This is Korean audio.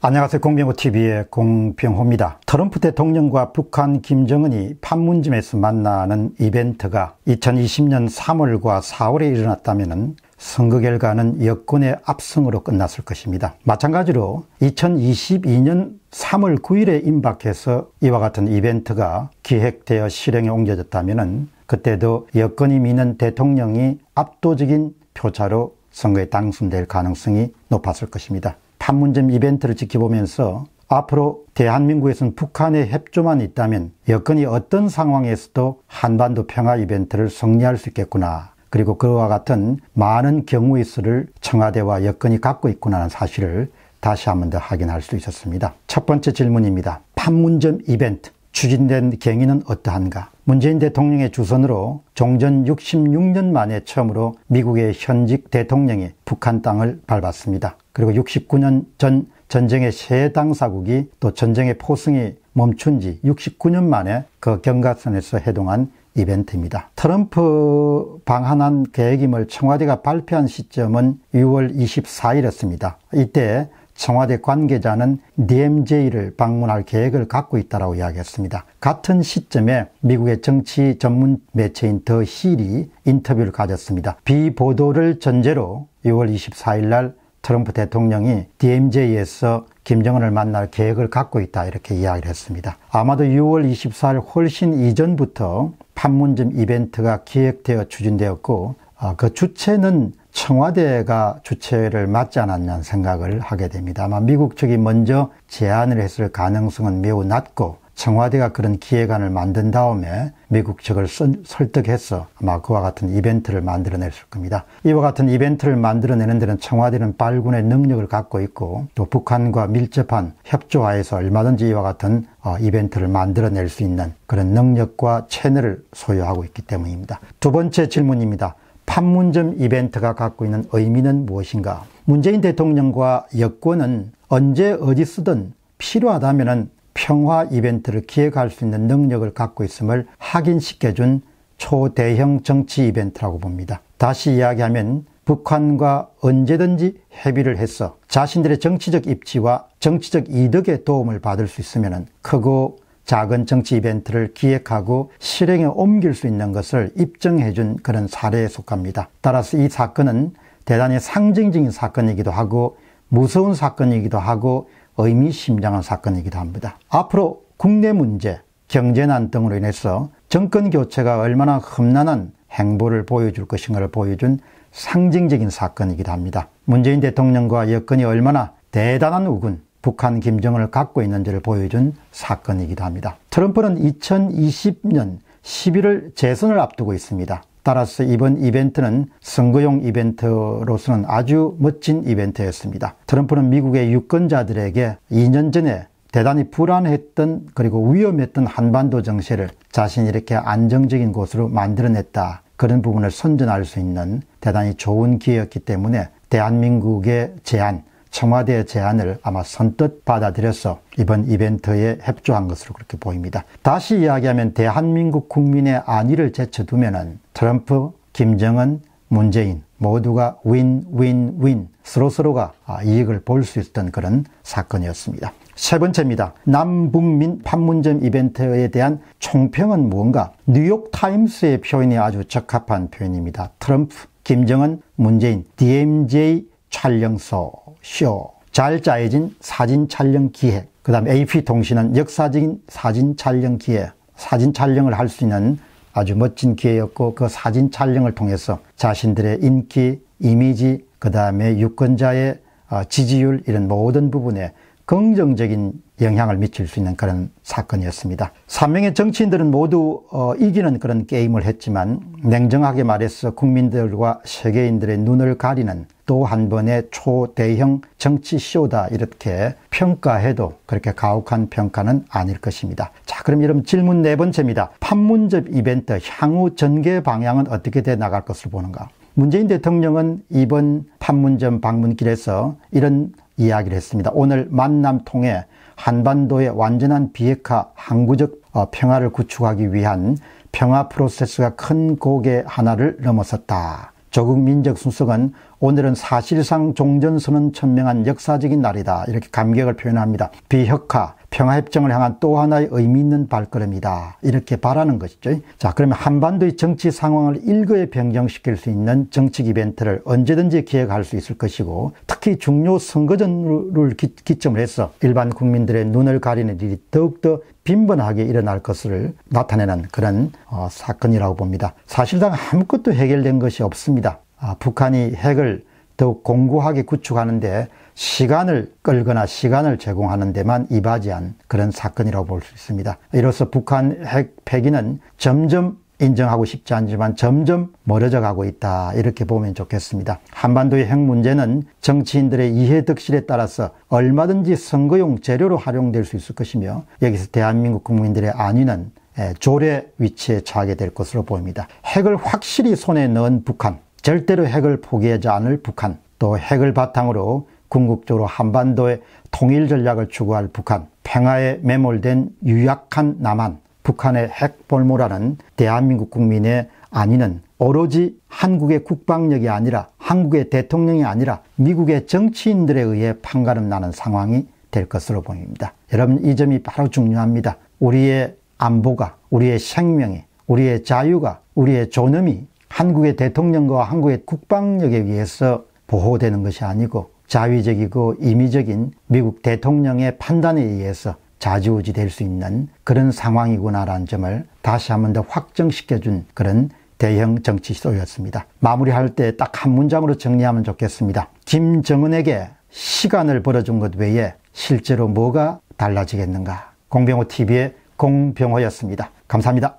안녕하세요. 공병호TV의 공병호입니다. 트럼프 대통령과 북한 김정은이 판문점에서 만나는 이벤트가 2020년 3월과 4월에 일어났다면 선거 결과는 여권의 압승으로 끝났을 것입니다. 마찬가지로 2022년 3월 9일에 임박해서 이와 같은 이벤트가 기획되어 실행에 옮겨졌다면 그때도 여권이 미는 대통령이 압도적인 표차로 선거에 당선될 가능성이 높았을 것입니다. 판문점 이벤트를 지켜보면서 앞으로 대한민국에선 북한의 협조만 있다면 여건이 어떤 상황에서도 한반도 평화 이벤트를 성리할 수 있겠구나. 그리고 그와 같은 많은 경우의 수를 청와대와 여건이 갖고 있구나 하는 사실을 다시 한번더 확인할 수 있었습니다. 첫 번째 질문입니다. 판문점 이벤트. 추진된 경위는 어떠한가? 문재인 대통령의 주선으로 종전 66년 만에 처음으로 미국의 현직 대통령이 북한 땅을 밟았습니다. 그리고 69년 전 전쟁의 세 당사국이 또 전쟁의 포승이 멈춘 지 69년 만에 그 경각선에서 해동한 이벤트입니다. 트럼프 방한한 계획임을 청와대가 발표한 시점은 6월 24일이었습니다. 이때 청와대 관계자는 d m j 를 방문할 계획을 갖고 있다고 이야기했습니다. 같은 시점에 미국의 정치 전문 매체인 더 힐이 인터뷰를 가졌습니다. 비보도를 전제로 6월 24일 날 트럼프 대통령이 DMZ에서 김정은을 만날 계획을 갖고 있다 이렇게 이야기를 했습니다. 아마도 6월 24일 훨씬 이전부터 판문점 이벤트가 기획되어 추진되었고 어, 그 주체는 청와대가 주체를 맡지 않았냐는 생각을 하게 됩니다. 아마 미국 측이 먼저 제안을 했을 가능성은 매우 낮고 청와대가 그런 기획안을 만든 다음에 미국 측을 설득해서 아마 그와 같은 이벤트를 만들어냈을 겁니다. 이와 같은 이벤트를 만들어내는 데는 청와대는 발군의 능력을 갖고 있고 또 북한과 밀접한 협조하에서 얼마든지 이와 같은 어, 이벤트를 만들어낼 수 있는 그런 능력과 채널을 소유하고 있기 때문입니다. 두 번째 질문입니다. 판문점 이벤트가 갖고 있는 의미는 무엇인가? 문재인 대통령과 여권은 언제 어디서든 필요하다면 평화 이벤트를 기획할 수 있는 능력을 갖고 있음을 확인시켜준 초대형 정치 이벤트라고 봅니다. 다시 이야기하면 북한과 언제든지 협의를 해서 자신들의 정치적 입지와 정치적 이득의 도움을 받을 수 있으면 크고 작은 정치 이벤트를 기획하고 실행에 옮길 수 있는 것을 입증해준 그런 사례에 속합니다. 따라서 이 사건은 대단히 상징적인 사건이기도 하고 무서운 사건이기도 하고 의미심장한 사건이기도 합니다. 앞으로 국내 문제, 경제난 등으로 인해서 정권 교체가 얼마나 험난한 행보를 보여줄 것인가를 보여준 상징적인 사건이기도 합니다. 문재인 대통령과 여건이 얼마나 대단한 우군, 북한 김정은을 갖고 있는지를 보여준 사건이기도 합니다. 트럼프는 2020년 11월 재선을 앞두고 있습니다. 따라서 이번 이벤트는 선거용 이벤트로서는 아주 멋진 이벤트였습니다. 트럼프는 미국의 유권자들에게 2년 전에 대단히 불안했던 그리고 위험했던 한반도 정세를 자신이 이렇게 안정적인 곳으로 만들어냈다. 그런 부분을 선전할 수 있는 대단히 좋은 기회였기 때문에 대한민국의 제안, 청와대 의 제안을 아마 선뜻 받아들여서 이번 이벤트에 협조한 것으로 그렇게 보입니다. 다시 이야기하면 대한민국 국민의 안위를 제쳐두면은 트럼프, 김정은, 문재인 모두가 윈, 윈, 윈 서로서로가 아, 이익을 볼 수 있던 그런 사건이었습니다. 세 번째입니다. 남북민 판문점 이벤트에 대한 총평은 무언가? 뉴욕타임스의 표현이 아주 적합한 표현입니다. 트럼프, 김정은, 문재인, DMZ 촬영소 쇼, 잘 짜여진 사진 촬영 기획, 그 다음 에 AP통신은 역사적인 사진 촬영 기획, 사진 촬영을 할 수 있는 아주 멋진 기회였고 그 사진 촬영을 통해서 자신들의 인기, 이미지, 그 다음에 유권자의 어, 지지율 이런 모든 부분에 긍정적인 영향을 미칠 수 있는 그런 사건이었습니다. 3명의 정치인들은 모두 어, 이기는 그런 게임을 했지만 냉정하게 말해서 국민들과 세계인들의 눈을 가리는 또한 번의 초대형 정치쇼다 이렇게 평가해도 그렇게 가혹한 평가는 아닐 것입니다. 자, 그럼 여러분 질문 네 번째입니다. 판문점 이벤트 향후 전개 방향은 어떻게 돼 나갈 것으로 보는가? 문재인 대통령은 이번 판문점 방문길에서 이런 이야기를 했습니다. 오늘 만남 통해 한반도의 완전한 비핵화 항구적 어, 평화를 구축하기 위한 평화 프로세스가 큰 고개 하나를 넘어섰다. 조국 민적 순서은 오늘은 사실상 종전선언 천명한 역사적인 날이다. 이렇게 감격을 표현합니다. 비핵화, 평화협정을 향한 또 하나의 의미 있는 발걸음이다. 이렇게 바라는 것이죠. 자, 그러면 한반도의 정치 상황을 일거에 변경시킬 수 있는 정치 이벤트를 언제든지 기획할 수 있을 것이고 특히 중요 선거전을 기, 점으로 해서 일반 국민들의 눈을 가리는 일이 더욱더 빈번하게 일어날 것을 나타내는 그런 어, 사건이라고 봅니다. 사실상 아무것도 해결된 것이 없습니다. 아, 북한이 핵을 더욱 공고하게 구축하는데 시간을 끌거나 시간을 제공하는 데만 이바지한 그런 사건이라고 볼 수 있습니다. 이로써 북한 핵 폐기는 점점 인정하고 싶지 않지만 점점 멀어져 가고 있다. 이렇게 보면 좋겠습니다. 한반도의 핵 문제는 정치인들의 이해득실에 따라서 얼마든지 선거용 재료로 활용될 수 있을 것이며 여기서 대한민국 국민들의 안위는 조례 위치에 처하게 될 것으로 보입니다. 핵을 확실히 손에 넣은 북한, 절대로 핵을 포기하지 않을 북한, 또 핵을 바탕으로 궁극적으로 한반도의 통일 전략을 추구할 북한, 평화에 매몰된 유약한 남한, 북한의 핵 볼모라는 대한민국 국민의 안위는 오로지 한국의 국방력이 아니라 한국의 대통령이 아니라 미국의 정치인들에 의해 판가름 나는 상황이 될 것으로 보입니다. 여러분 이 점이 바로 중요합니다. 우리의 안보가 우리의 생명이 우리의 자유가 우리의 존엄이 한국의 대통령과 한국의 국방력에 의해서 보호되는 것이 아니고 자위적이고 임의적인 미국 대통령의 판단에 의해서 좌지우지 될 수 있는 그런 상황이구나라는 점을 다시 한번 더 확정시켜준 그런 대형 정치 시도였습니다 마무리할 때 딱 한 문장으로 정리하면 좋겠습니다. 김정은에게 시간을 벌어준 것 외에 실제로 뭐가 달라지겠는가. 공병호 TV의 공병호였습니다. 감사합니다.